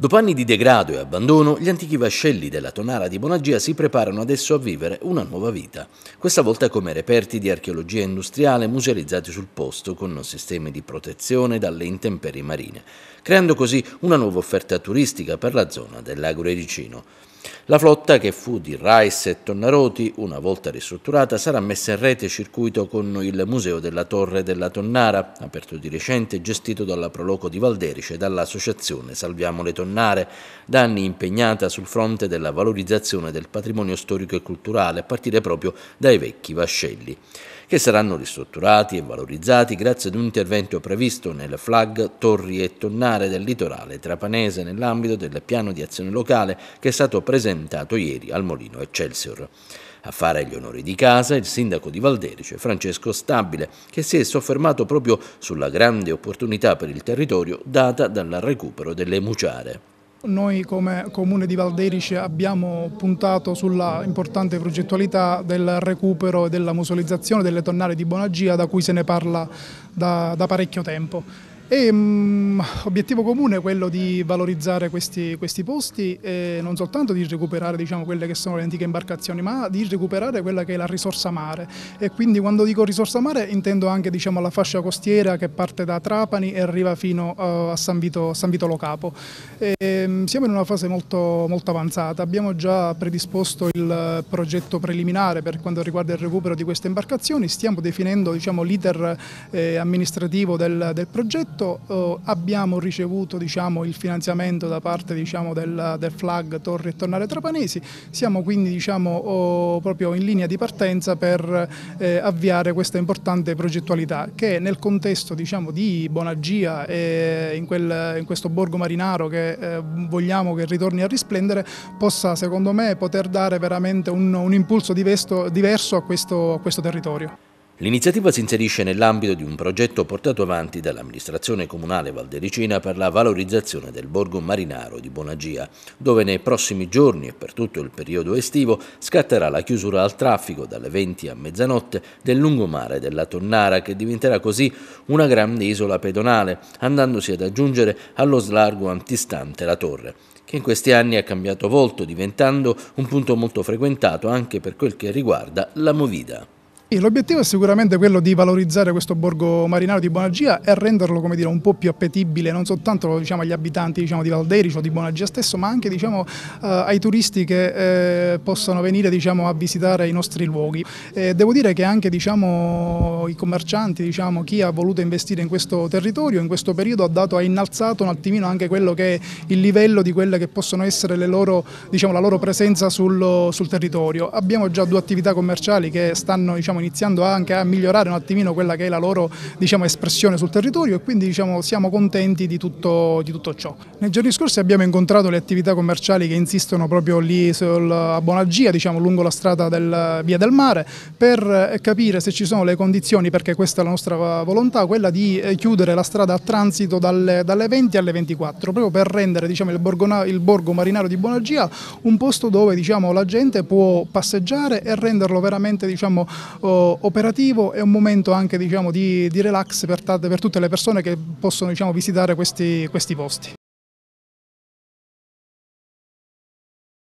Dopo anni di degrado e abbandono, gli antichi vascelli della Tonara di Bonagia si preparano adesso a vivere una nuova vita, questa volta come reperti di archeologia industriale musealizzati sul posto con sistemi di protezione dalle intemperie marine, creando così una nuova offerta turistica per la zona del lago Regicino. La flotta, che fu di Rice e Tonnaroti, una volta ristrutturata, sarà messa in rete circuito con il Museo della Torre della Tonnara, aperto di recente e gestito dalla Proloco di Valderice e dall'Associazione Salviamo le Tonnare, da anni impegnata sul fronte della valorizzazione del patrimonio storico e culturale, a partire proprio dai vecchi vascelli, che saranno ristrutturati e valorizzati grazie ad un intervento previsto nel FLAG Torri e Tonnare del litorale trapanese nell'ambito del piano di azione locale che è stato presentato ieri al Molino Excelsior. A fare gli onori di casa il sindaco di Valderice, Francesco Stabile, che si è soffermato proprio sulla grande opportunità per il territorio data dal recupero delle muciare. Noi come Comune di Valderice abbiamo puntato sulla importante progettualità del recupero e della musolizzazione delle tonnare di Bonagia da cui se ne parla da, da parecchio tempo e, mh, mm, obiettivo comune è quello di valorizzare questi, questi posti e non soltanto di recuperare diciamo, quelle che sono le antiche imbarcazioni, ma di recuperare quella che è la risorsa mare. E quindi quando dico risorsa mare intendo anche diciamo, la fascia costiera che parte da Trapani e arriva fino uh, a San Vito, San Vito Lo Capo. E, ehm, mh, siamo in una fase molto, molto avanzata, abbiamo già predisposto il progetto preliminare per quanto riguarda il recupero di queste imbarcazioni, stiamo definendo diciamo, l'iter eh, amministrativo del, del progetto progetto eh, abbiamo ricevuto diciamo, il finanziamento da parte diciamo, del, del, FLAG Torri e Tornare Trapanesi, siamo quindi diciamo, oh, proprio in linea di partenza per eh, avviare questa importante progettualità che nel contesto diciamo, di Bonagia e in, quel, in, questo borgo marinaro che eh, vogliamo che ritorni a risplendere possa secondo me poter dare veramente un, un impulso diverso, diverso a questo, a questo territorio. L'iniziativa si inserisce nell'ambito di un progetto portato avanti dall'amministrazione comunale valdericina per la valorizzazione del borgo marinaro di Bonagia, dove nei prossimi giorni e per tutto il periodo estivo scatterà la chiusura al traffico dalle 20 a mezzanotte del lungomare della Tonnara che diventerà così una grande isola pedonale, andandosi ad aggiungere allo slargo antistante la torre che in questi anni ha cambiato volto diventando un punto molto frequentato anche per quel che riguarda la movida. L'obiettivo è sicuramente quello di valorizzare questo borgo marinaro di Bonagia e renderlo dire, un po' più appetibile non soltanto diciamo, agli abitanti diciamo, di Valderici o di Bonagia stesso, ma anche diciamo, eh, ai turisti che eh, possano venire diciamo, a visitare i nostri luoghi. Eh, devo dire che anche diciamo, i commercianti, diciamo, chi ha voluto investire in questo territorio, in questo periodo ha, dato, ha innalzato un attimino anche quello che è il livello di quelle che possono essere loro, la loro presenza sul, sul, territorio. Abbiamo già due attività commerciali che stanno in iniziando anche a migliorare un attimino quella che è la loro diciamo, espressione sul territorio e quindi diciamo, siamo contenti di tutto, di tutto, ciò. Nei giorni scorsi abbiamo incontrato le attività commerciali che insistono proprio lì a Bonagia, diciamo, lungo la strada del, Via del Mare, per eh, capire se ci sono le condizioni, perché questa è la nostra eh, volontà, quella di eh, chiudere la strada a transito dalle, dalle 20 alle 24, proprio per rendere diciamo, il, borgo, il, borgo, marinaro di Bonagia un posto dove diciamo, la gente può passeggiare e renderlo veramente diciamo, operativo e un momento anche diciamo, di, di, relax per, per, tutte le persone che possono diciamo, visitare questi, questi posti.